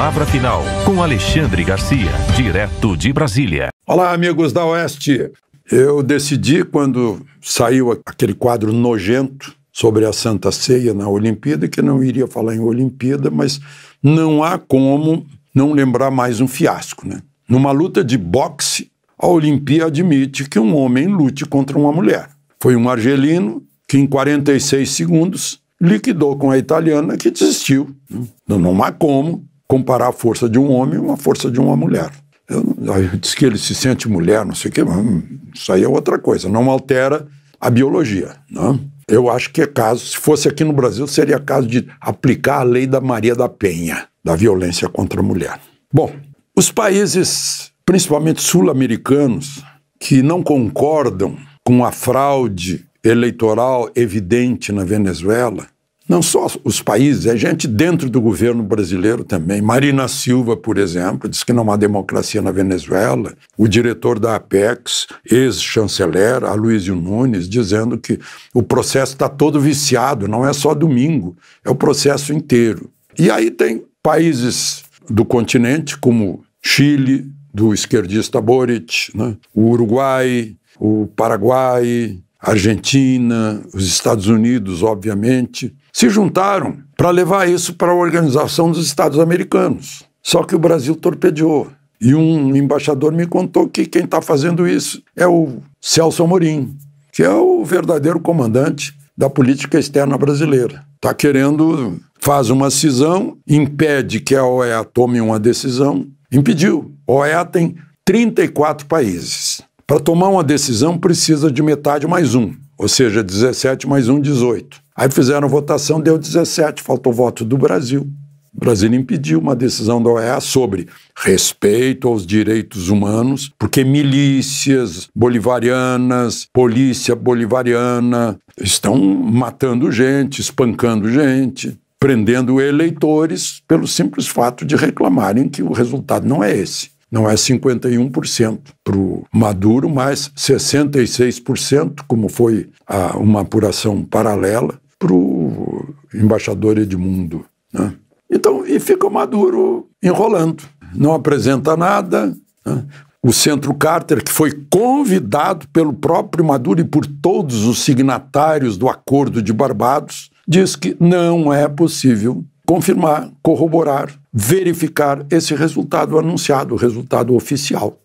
Palavra Final, com Alexandre Garcia, direto de Brasília. Olá, amigos da Oeste. Eu decidi, quando saiu aquele quadro nojento sobre a Santa Ceia na Olimpíada, que não iria falar em Olimpíada, mas não há como não lembrar mais um fiasco, né? Numa luta de boxe, a Olimpíada admite que um homem lute contra uma mulher. Foi um argelino que, em 46 segundos, liquidou com a italiana que desistiu. Não, né? então, não há como comparar a força de um homem com a força de uma mulher. Eu, eu disse que ele se sente mulher, não sei o quê, mas hum, isso aí é outra coisa, não altera a biologia. Não? Né? Eu acho que é caso, se fosse aqui no Brasil, seria caso de aplicar a lei da Maria da Penha, da violência contra a mulher. Bom, os países, principalmente sul-americanos, que não concordam com a fraude eleitoral evidente na Venezuela, não só os países, é gente dentro do governo brasileiro também. Marina Silva, por exemplo, diz que não há democracia na Venezuela. O diretor da Apex, ex-chanceler, Aloysio Nunes, dizendo que o processo está todo viciado, não é só domingo, é o processo inteiro. E aí tem países do continente, como Chile, do esquerdista Boric, né? o Uruguai, o Paraguai, Argentina, os Estados Unidos, obviamente, se juntaram para levar isso para a Organização dos Estados Americanos. Só que o Brasil torpedeou. E um embaixador me contou que quem está fazendo isso é o Celso Amorim, que é o verdadeiro comandante da política externa brasileira. Está querendo, faz uma cisão, impede que a OEA tome uma decisão, impediu. A OEA tem 34 países. Para tomar uma decisão precisa de metade mais um, ou seja, 17 mais um, 18. Aí fizeram votação, deu 17, faltou voto do Brasil. O Brasil impediu uma decisão da OEA sobre respeito aos direitos humanos, porque milícias bolivarianas, polícia bolivariana estão matando gente, espancando gente, prendendo eleitores pelo simples fato de reclamarem que o resultado não é esse. Não é 51% para o Maduro, mas 66%, como foi a, uma apuração paralela, para o embaixador Edmundo. Né? Então, e fica o Maduro enrolando, não apresenta nada. Né? O Centro Carter, que foi convidado pelo próprio Maduro e por todos os signatários do Acordo de Barbados, diz que não é possível confirmar, corroborar verificar esse resultado anunciado, o resultado oficial.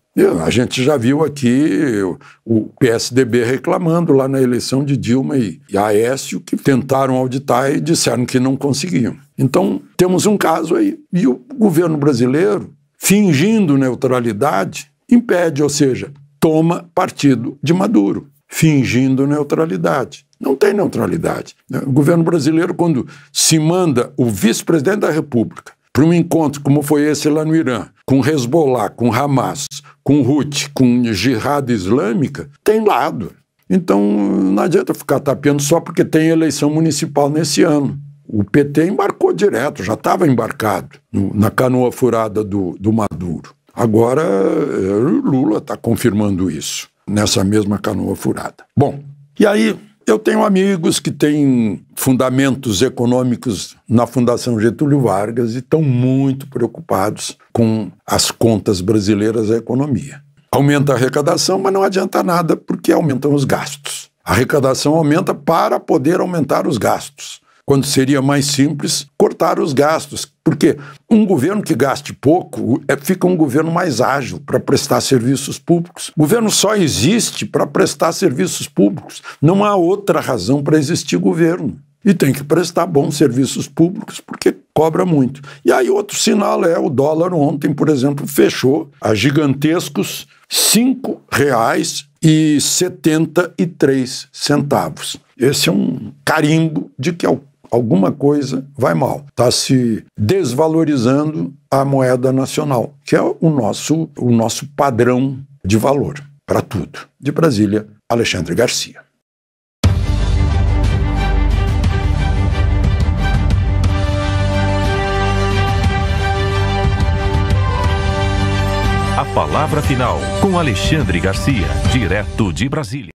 A gente já viu aqui o PSDB reclamando lá na eleição de Dilma e, Aécio, que tentaram auditar e disseram que não conseguiam. Então, temos um caso aí. E o governo brasileiro, fingindo neutralidade, impede, ou seja, toma partido de Maduro, fingindo neutralidade. Não tem neutralidade. Né? O governo brasileiro, quando se manda o vice-presidente da República para um encontro como foi esse lá no Irã, com Hezbollah, com Hamas, com Houthi, com Jihad Islâmica, tem lado. Então não adianta ficar tapeando só porque tem eleição municipal nesse ano. O PT embarcou direto, já estava embarcado no, na canoa furada do, do Maduro. Agora o eh, Lula está confirmando isso, nessa mesma canoa furada. Bom, e aí eu tenho amigos que têm fundamentos econômicos na Fundação Getúlio Vargas e estão muito preocupados com as contas brasileiras e a economia. Aumenta a arrecadação, mas não adianta nada porque aumentam os gastos. A arrecadação aumenta para poder aumentar os gastos quando seria mais simples cortar os gastos. Porque um governo que gaste pouco é, fica um governo mais ágil para prestar serviços públicos. O governo só existe para prestar serviços públicos. Não há outra razão para existir governo e tem que prestar bons serviços públicos porque cobra muito. E aí outro sinal é o dólar ontem, por exemplo, fechou a gigantescos R$ 5,73. Esse é um carimbo de que é alguma coisa vai mal. Está se desvalorizando a moeda nacional, que é o nosso, o nosso padrão de valor para tudo. De Brasília, Alexandre Garcia. A palavra final com Alexandre Garcia, direto de Brasília.